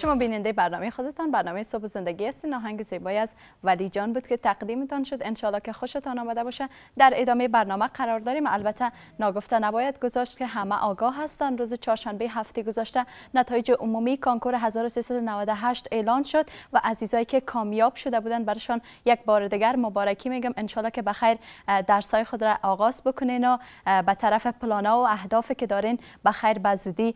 شما بیننده برنامه خودتان برنامه صبح زندگی است ناهنگ زیبایی از ولی جان بود که تقدیمتان شد انشالله که خوشتان آمده باشه در ادامه برنامه قرار داریم البته ناگفته نباید گذاشت که همه آگاه هستن روز چهارشنبه هفته گذشته نتایج عمومی کانکور 1398 اعلان شد و عزیزایی که کامیاب شده بودند برشان یک بار دیگر مبارکی میگم انشالله که بخیر درسای خود را آغاز بکنین و به طرف پلانا و اهدافی که دارین بخیر زودی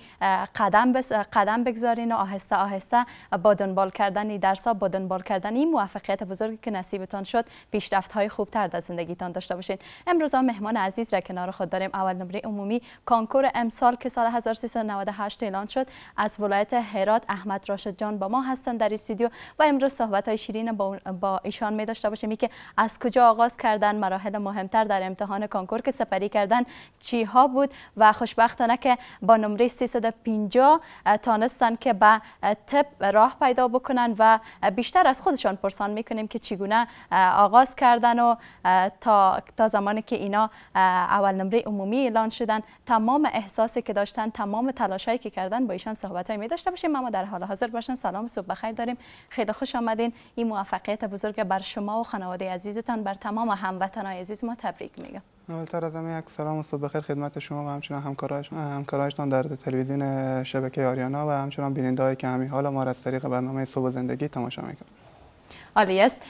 قدم قدم بگذارین و آهسته آهسته آهسته با دنبال کردن درس با دنبال کردن این موفقیت بزرگی که نصیبتان شد پیشرفت های خوب تر در زندگیتان داشته باشین امروز مهمان عزیز را کنار خود داریم اول نمره عمومی کانکور امسال که سال 1398 اعلان شد از ولایت هرات احمد راشد جان با ما هستند در استودیو و امروز صحبت های شیرین با, ایشان می داشته باشیم که از کجا آغاز کردن مراحل مهمتر در امتحان کانکور که سپری کردن چی ها بود و خوشبختانه که با نمره 350 تانستن که به طب راه پیدا بکنن و بیشتر از خودشان پرسان میکنیم که چگونه آغاز کردن و تا, تا زمانی که اینا اول نمره عمومی اعلان شدن تمام احساسی که داشتن تمام تلاشایی که کردن با ایشان صحبت های می داشته باشیم اما در حال حاضر باشن سلام صبح بخیر داریم خیلی خوش آمدین این موفقیت بزرگ بر شما و خانواده عزیزتان بر تمام هموطنان عزیز ما تبریک میگم تر از همه یک سلام و صبح بخیر خدمت شما و همچنان همکارایشان در تلویزیون شبکه آریانا و همچنان بیننده که همین حالا ما را از طریق برنامه صبح زندگی تماشا میکنم عالی است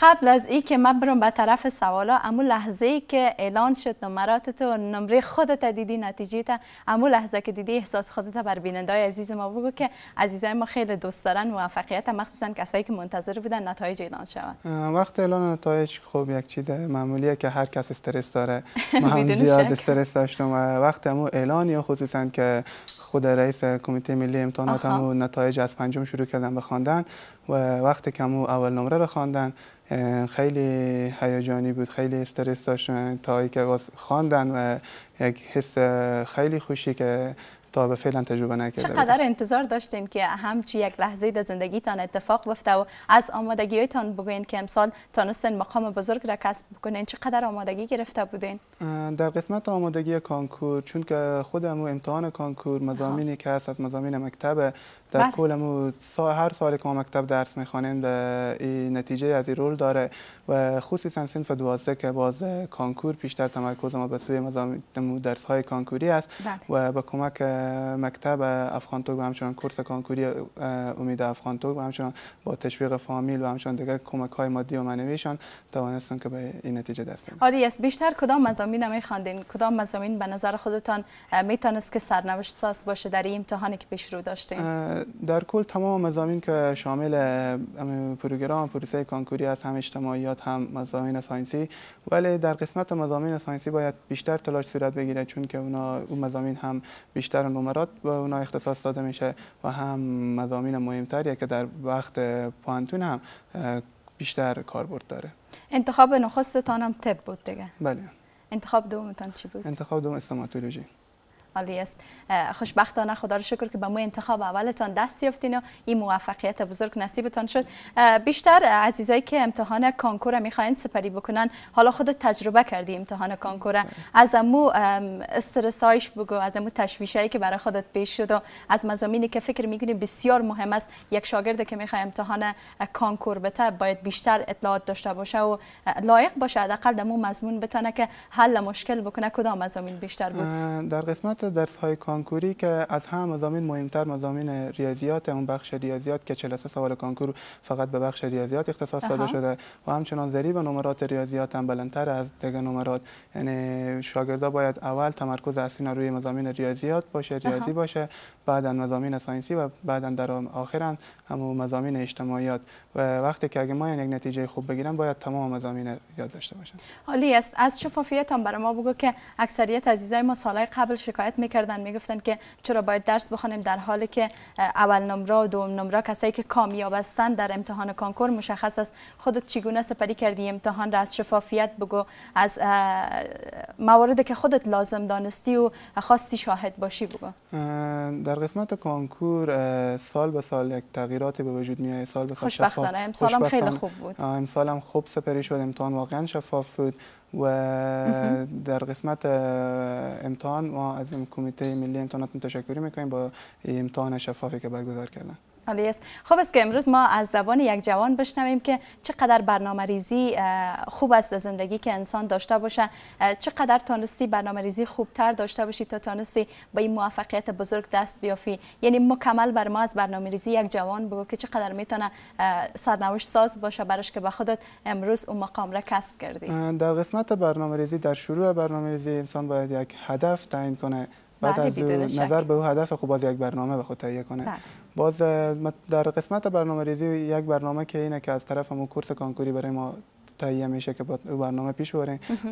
قبل از ای که من برم به طرف سوالا امو لحظه ای که اعلان شد نمرات تو نمره خودت دیدی نتیجه تا امو لحظه که دیدی احساس خودت بر بیننده های عزیز ما بگو که عزیزای ما خیلی دوست دارن موفقیت مخصوصا کسایی که منتظر بودن نتایج اعلان شود وقت اعلان نتایج خوب یک چیده معمولیه که هر کس استرس داره من زیاد استرس داشتم و وقت امو اعلان یا خصوصا که خود رئیس کمیته ملی امتحانات همو نتایج از پنجم شروع کردن به خواندن و وقتی که مو اول نمره رو خواندن خیلی هیجانی بود خیلی استرس داشتن تا که خواندن و یک حس خیلی خوشی که به فعلا تجربه نکرده چقدر انتظار داشتین که همچی یک لحظه در زندگیتان اتفاق بفته و از تان بگوین که امسال تانستن مقام بزرگ را کسب بکنین چقدر آمادگی گرفته بودین در قسمت آمادگی کانکور چون که خودم امتحان کانکور مزامینی که هست از مزامین مکتب در بله. هر سال که ما مکتب درس میخوانیم به این نتیجه از این رول داره و خصوصا سنف دوازده که باز کانکور پیشتر تمرکز ما به سوی درس های کانکوری است بله. و با کمک مکتب افغان و همچنان کورس کانکوری امید افغان و همچنان با تشویق فامیل و همچنان دیگر کمک های مادی و منویشان توانستن که به این نتیجه دست آری است بیشتر کدام مزامین می کدام مزامین به نظر خودتان میتونست که سرنوشت ساز باشه در این امتحانی که پیش رو داشتیم در کل تمام مزامین که شامل پروگرام پروسه کانکوری از هم اجتماعیات هم مزامین ساینسی ولی در قسمت مزامین ساینسی باید بیشتر تلاش صورت بگیره چون که اونا اون مزامین هم بیشتر نمرات به اونا اختصاص داده میشه و هم مزامین مهمتریه که در وقت پانتون هم بیشتر کاربرد داره انتخاب نخستتان هم تب بود دیگه بله انتخاب دومتان چی بود انتخاب دوم استماتولوژی عالی است خوشبختانه خدا رو شکر که به مو انتخاب اولتان دست یافتین و این موفقیت بزرگ نصیبتان شد بیشتر عزیزایی که امتحان کانکور میخواین سپری بکنن حالا خود تجربه کردی امتحان کانکور از امو استرسایش بگو از امو تشویشایی که برای خودت پیش شد و از مزامینی که فکر میکنی بسیار مهم است یک شاگرد که میخواد امتحان کانکور بته باید بیشتر اطلاعات داشته باشه و لایق باشه حداقل مضمون بتونه که حل مشکل بکنه کدام مزامین بیشتر بود در قسمت قسمت درس های کانکوری که از هم مزامین مهمتر مزامین ریاضیات اون بخش ریاضیات که 43 سوال کنکور فقط به بخش ریاضیات اختصاص داده شده و همچنان ذریب نمرات ریاضیات هم بلندتر از دیگه نمرات یعنی شاگردا باید اول تمرکز اصلی روی مزامین ریاضیات باشه ریاضی باشه بعدا مضامین ساینسی و بعدا در آخر هم مزامین اجتماعیات و وقتی که اگه ما یعنی یک نتیجه خوب بگیرن باید تمام مزامین یاد داشته باشن عالی است از شفافیت هم برای ما بگو که اکثریت عزیزای ما سالهای قبل شکایت شکایت میکردن میگفتن که چرا باید درس بخونیم در حالی که اول نمره و دوم نمره کسایی که کامیاب هستند در امتحان کنکور مشخص است خودت چگونه سپری کردی امتحان را از شفافیت بگو از مواردی که خودت لازم دانستی و خواستی شاهد باشی بگو در قسمت کنکور سال به سال یک تغییراتی به وجود میاد سال به سال خوشبختانه خیلی خوب بود امسال هم خوب سپری شد امتحان واقعا شفاف بود و در قسمت امتحان ما از کمیته ملی امتحانات تشکری میکنیم با امتحان شفافی که برگزار کردن حالی است خب است که امروز ما از زبان یک جوان بشنویم که چقدر برنامه ریزی خوب است در زندگی که انسان داشته باشه چقدر تانستی برنامه ریزی خوبتر داشته باشی تا تانستی با این موفقیت بزرگ دست بیافی یعنی مکمل بر ما از برنامه ریزی یک جوان بگو که چقدر میتونه سرنوشت ساز باشه براش که به خودت امروز اون مقام را کسب کردی در قسمت برنامه ریزی در شروع برنامه ریزی انسان باید یک هدف تعیین کنه بعد بله، از نظر به او هدف خوب از یک برنامه به خود تهیه کنه بله. باز در قسمت برنامه ریزی یک برنامه که اینه که از طرف اون کورس کانکوری برای ما تهیه میشه که برنامه پیش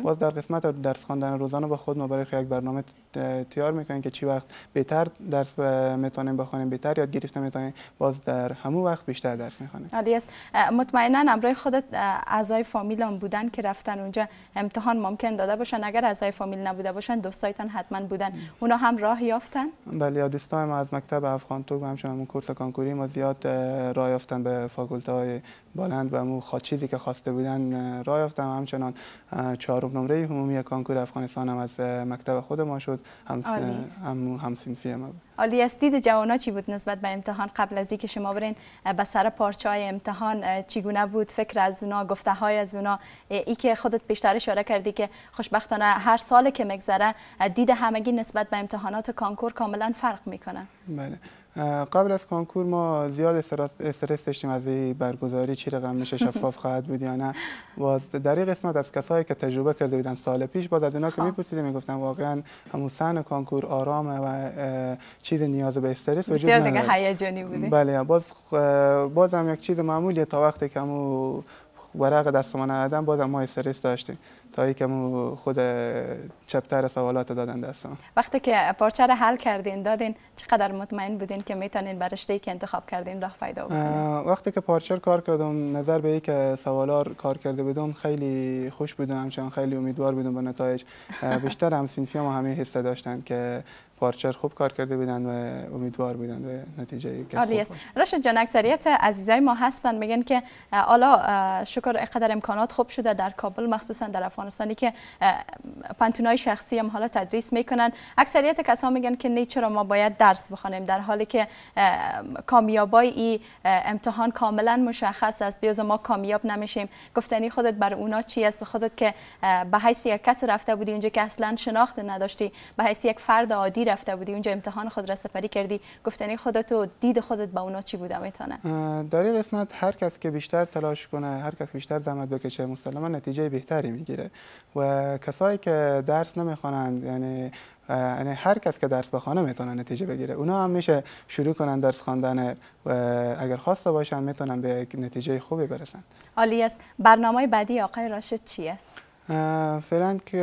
باز در قسمت درس خواندن روزانه با خود ما برای یک برنامه تیار میکنیم که چی وقت بهتر درس میتونیم بخونیم بهتر یاد گرفته میتونیم باز در همون وقت بیشتر درس میخونیم عالی است مطمئنا امرای خودت اعضای فامیل هم بودن که رفتن اونجا امتحان ممکن داده باشن اگر اعضای فامیل نبوده باشن دوستایتان حتما بودن اونا هم راه یافتن بله دوستای ما از مکتب افغان تو هم اون کورس کانکوری ما زیاد راه یافتن به فاکولته های بلند و مو چیزی که خواسته بودن را یافتم همچنان چهارم نمره عمومی کانکور افغانستان هم از مکتب خود ما شد هم هم, هم سینفی ما عالی است دید جوانا چی بود نسبت به امتحان قبل از اینکه شما برین به سر پارچه های امتحان چیگونه بود فکر از اونا گفته های از اونا ای که خودت بیشتر اشاره کردی که خوشبختانه هر سال که مگذره دید همگی نسبت به امتحانات کانکور کاملا فرق میکنه بله قبل از کنکور ما زیاد استرس داشتیم از این برگزاری چی میشه شفاف خواهد بود یا نه باز در این قسمت از کسایی که تجربه کرده بودن سال پیش باز از اینا که خب. میپرسیدیم میگفتن واقعا همون سن کنکور آرامه و چیز نیاز به استرس وجود نداره دیگه هیجانی بود. بله باز باز هم یک چیز معمولی تا وقتی که همون ورق دست ما ندادن باز ما استرس داشتیم تا مو خود چپتر سوالات دادن دستم وقتی که پارچه را حل کردین دادین چقدر مطمئن بودین که میتونین بر ای که انتخاب کردین راه پیدا بکنین وقتی که پارچه کار کردم نظر به که سوالا کار کرده بودم خیلی خوش بودم همچنان خیلی امیدوار بودم به نتایج بیشتر هم سینفی هم همه حسه داشتن که پارچر خوب کار کرده بودن و امیدوار بودن به نتیجه که خوب است رشد جان اکثریت عزیزای ما هستن میگن که حالا شکر اقدر امکانات خوب شده در کابل مخصوصا در افغانستانی که پنتونای شخصی هم حالا تدریس میکنن اکثریت کسا میگن که نه چرا ما باید درس بخوانیم در حالی که کامیابی ای امتحان کاملا مشخص است بیا ما کامیاب نمیشیم گفتنی خودت بر اونا چی است خودت که به حیث یک کس رفته بودی اونجا که اصلا شناخت نداشتی به یک فرد عادی رفته بودی اونجا امتحان خود را سفری کردی گفتنی خودت و دید خودت با اونا چی بوده میتونه در این قسمت هر کس که بیشتر تلاش کنه هر کس بیشتر زحمت بکشه مسلما نتیجه بهتری میگیره و کسایی که درس نمیخوانند یعنی یعنی هر کس که درس بخونه میتونه نتیجه بگیره اونا هم میشه شروع کنن درس خواندن و اگر خواسته باشن میتونن به نتیجه خوبی برسن عالی است برنامه بعدی آقای راشد چی است فعلا که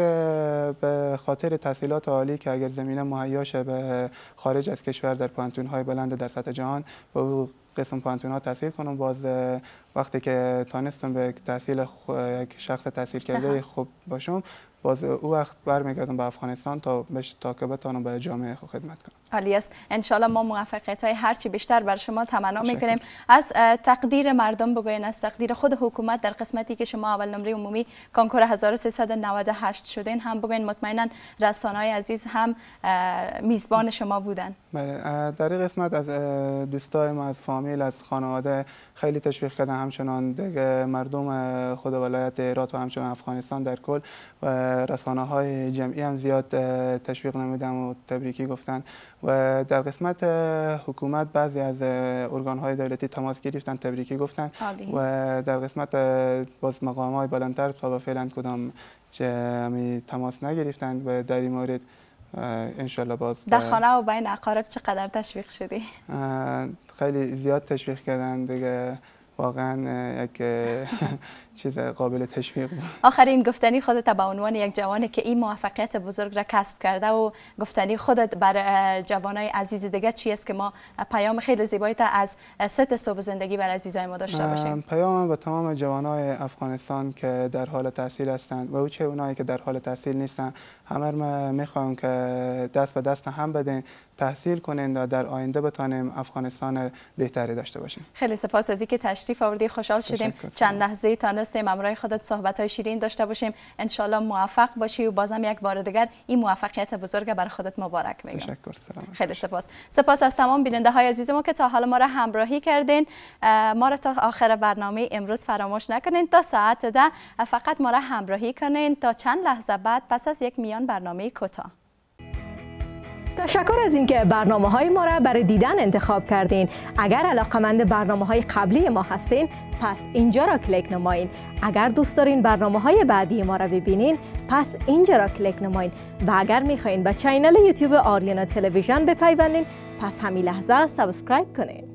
به خاطر تحصیلات عالی که اگر زمینه مهیا شه به خارج از کشور در پانتون های بلند در سطح جهان به قسم پانتون ها تحصیل کنم باز وقتی که تانستم به تحصیل یک شخص تحصیل کرده خوب باشم باز او وقت برمیگردم به افغانستان تا تا که بتانم به جامعه خدمت کنم عالی است انشالله ما موفقیت های هرچی بیشتر بر شما تمنا میکنیم از تقدیر مردم بگوین از تقدیر خود حکومت در قسمتی که شما اول نمره عمومی کنکور 1398 شدین هم بگوین مطمئنا رسانه های عزیز هم میزبان شما بودن بله، در این قسمت از دوستای ما از فامیل از خانواده خیلی تشویق کردن همچنان مردم خود ولایت ایرات و همچنان افغانستان در کل و رسانه های جمعی هم زیاد تشویق نمیدم و تبریکی گفتن و در قسمت حکومت بعضی از ارگان های دولتی تماس گرفتن تبریکی گفتن و در قسمت باز مقام های بلندتر تا فعلا کدام جمعی تماس نگرفتند و در این مورد انشالله باز در خانه و بین اقارب چقدر تشویق شدی؟ خیلی زیاد تشویق کردن دیگه واقعا یک چیز قابل تشویق بود آخرین گفتنی خودت به عنوان یک جوانی که این موفقیت بزرگ را کسب کرده و گفتنی خودت بر جوانای عزیز دیگه چی است که ما پیام خیلی زیبایی تا از ست صبح زندگی بر عزیزای ما داشته باشیم پیام به تمام جوانای افغانستان که در حال تحصیل هستند و چه اونایی که در حال تحصیل نیستن همه ما میخوام که دست به دست هم بدین تحصیل کنند و در آینده بتانیم افغانستان بهتری داشته باشیم خیلی سپاس از اینکه تشریف آوردی خوشحال شدیم چند لحظه تان تونستیم امرای خودت صحبت های شیرین داشته باشیم انشالله موفق باشی و بازم یک بار دیگر این موفقیت بزرگ بر خودت مبارک میگم تشکر سلام خیلی سپاس سپاس از تمام بیننده های عزیز ما که تا حال ما را همراهی کردین ما را تا آخر برنامه امروز فراموش نکنین تا ساعت ده فقط ما را همراهی کنین تا چند لحظه بعد پس از یک میان برنامه کوتاه تشکر از اینکه برنامه های ما را برای دیدن انتخاب کردین. اگر علاقمند برنامه های قبلی ما هستین، پس اینجا را کلیک نمایید اگر دوست دارین برنامه های بعدی ما را ببینین پس اینجا را کلیک نمایین و اگر میخواین به چینل یوتیوب آریانا تلویزیون بپیوندین پس همین لحظه سابسکرایب کنین